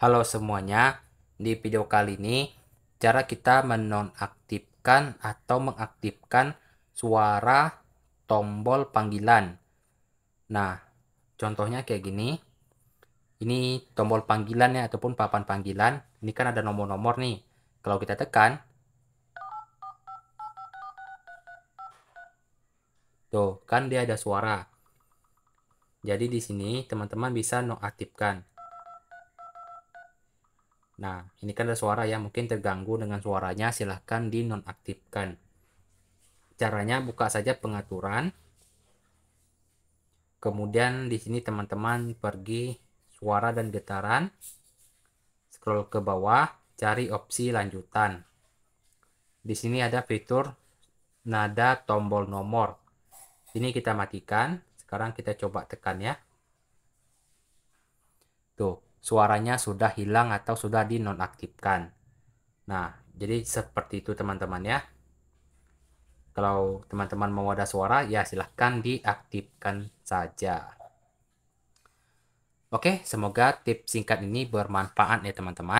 Halo semuanya, di video kali ini cara kita menonaktifkan atau mengaktifkan suara tombol panggilan. Nah, contohnya kayak gini. Ini tombol panggilan ya ataupun papan panggilan. Ini kan ada nomor-nomor nih. Kalau kita tekan, tuh kan dia ada suara. Jadi di sini teman-teman bisa nonaktifkan. Nah, ini kan ada suara ya, mungkin terganggu dengan suaranya, silahkan dinonaktifkan. Caranya buka saja pengaturan. Kemudian di sini teman-teman pergi suara dan getaran. Scroll ke bawah, cari opsi lanjutan. Di sini ada fitur nada tombol nomor. Ini kita matikan. Sekarang kita coba tekan ya. Tuh, suaranya sudah hilang atau sudah dinonaktifkan. Nah, jadi seperti itu teman-teman ya. Kalau teman-teman mau ada suara, ya silahkan diaktifkan saja. Oke, semoga tips singkat ini bermanfaat ya teman-teman.